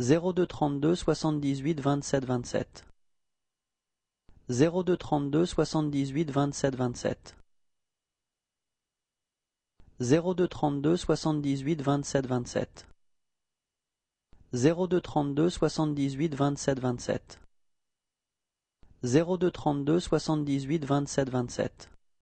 zéro deux trente-deux soixante-dix-huit vingt-sept vingt-sept. zéro deux trente-deux soixante-dix-huit vingt-sept vingt-sept. zéro deux trente-deux soixante-dix-huit vingt-sept vingt-sept. zéro deux trente-deux soixante-dix-huit vingt-sept vingt-sept. zéro deux trente-deux soixante-dix-huit vingt-sept vingt-sept.